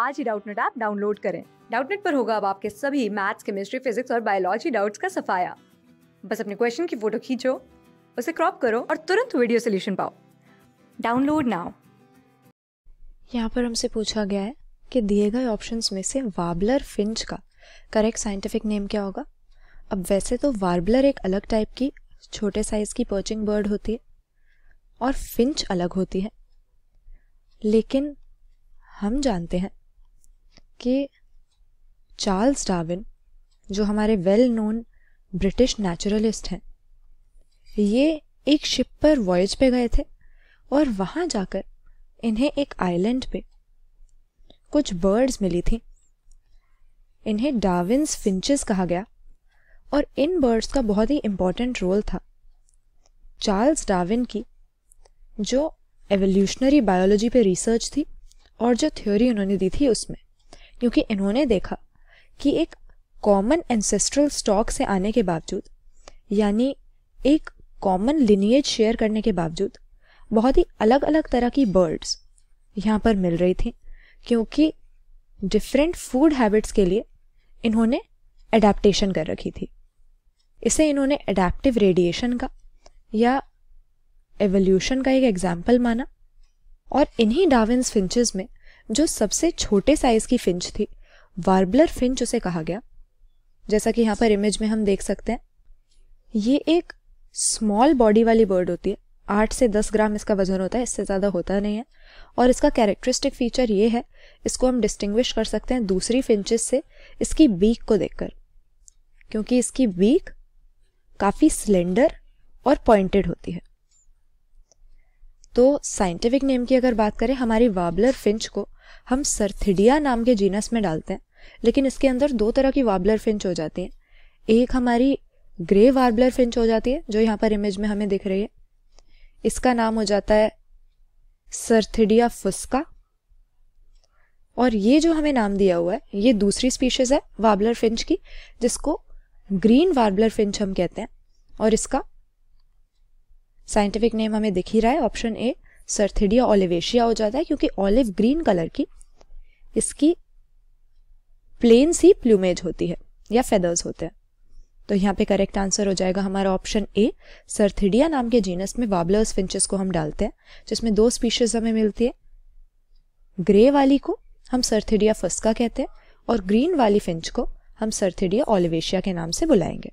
आज ही Doubtnut app download करें डाउटनेट पर होगा अब आपके सभी मैथ्स केमिस्ट्री फिजिक्स और बायोलॉजी डाउट्स का सफाया बस अपने क्वेश्चन की फोटो खींचो उसे क्रॉप करो और तुरंत वीडियो सोल्यूशन पाओ डाउनलोड नाउ यहाँ पर हमसे पूछा गया है कि दिए गए ऑप्शंस में से वाबलर फिंच का करेक्ट साइंटिफिक नेम क्या होगा अब वैसे तो वार्बलर एक अलग टाइप की छोटे साइज की पर्चिंग बर्ड होती है और फिंच अलग होती है लेकिन हम जानते हैं कि चार्ल्स डार्विन जो हमारे वेल नोन ब्रिटिश नेचुरलिस्ट हैं ये एक शिप पर वॉयज पे गए थे और वहाँ जाकर इन्हें एक आइलैंड पे कुछ बर्ड्स मिली थी इन्हें डार्विन्स फिंचेस कहा गया और इन बर्ड्स का बहुत ही इम्पोर्टेंट रोल था चार्ल्स डार्विन की जो एवोल्यूशनरी बायोलॉजी पे रिसर्च थी और जो थ्योरी उन्होंने दी थी उसमें क्योंकि इन्होंने देखा कि एक कॉमन एंसेस्ट्रल स्टॉक से आने के बावजूद यानी एक कॉमन लिनिएज शेयर करने के बावजूद बहुत ही अलग अलग तरह की बर्ड्स यहाँ पर मिल रही थी क्योंकि डिफरेंट फूड हैबिट्स के लिए इन्होंने एडेप्टेशन कर रखी थी इसे इन्होंने एडेप्टिव रेडिएशन का या एवोल्यूशन का एक एग्जाम्पल माना और इन्हीं डाविन्स फिंचेस में जो सबसे छोटे साइज की फिंच थी वार्बलर फिंच उसे कहा गया जैसा कि यहाँ पर इमेज में हम देख सकते हैं ये एक स्मॉल बॉडी वाली बर्ड होती है आठ से दस ग्राम इसका वजन होता है इससे ज़्यादा होता नहीं है और इसका कैरेक्टरिस्टिक फीचर ये है इसको हम डिस्टिंग्विश कर सकते हैं दूसरी फिंचेस से इसकी बीक को देखकर क्योंकि इसकी बीक काफ़ी स्लेंडर और पॉइंटेड होती है तो साइंटिफिक नेम की अगर बात करें हमारी वाबलर फिंच को हम सरथिडिया नाम के जीनस में डालते हैं लेकिन इसके अंदर दो तरह की वाबलर फिंच हो जाती हैं एक हमारी ग्रे वार्बलर फिंच हो जाती है जो यहाँ पर इमेज में हमें दिख रही है इसका नाम हो जाता है सरथिडिया फुस्का और ये जो हमें नाम दिया हुआ है ये दूसरी स्पीशीज़ है वाबलर फिंच की जिसको ग्रीन वार्बलर फिंच हम कहते हैं और इसका साइंटिफिक नेम हमें दिख ही रहा है ऑप्शन ए सरथिडिया ऑलिवेशिया हो जाता है क्योंकि ऑलिव ग्रीन कलर की इसकी प्लेन सी प्लूमेज होती है या फेदर्स होते हैं तो यहाँ पे करेक्ट आंसर हो जाएगा हमारा ऑप्शन ए सरथिडिया नाम के जीनस में वाबलर्स फिंचेस को हम डालते हैं जिसमें दो स्पीशीज हमें मिलती है ग्रे वाली को हम सरथिडिया फस्का कहते हैं और ग्रीन वाली फिंच को हम सरथिडिया ऑलिवेशिया के नाम से बुलाएंगे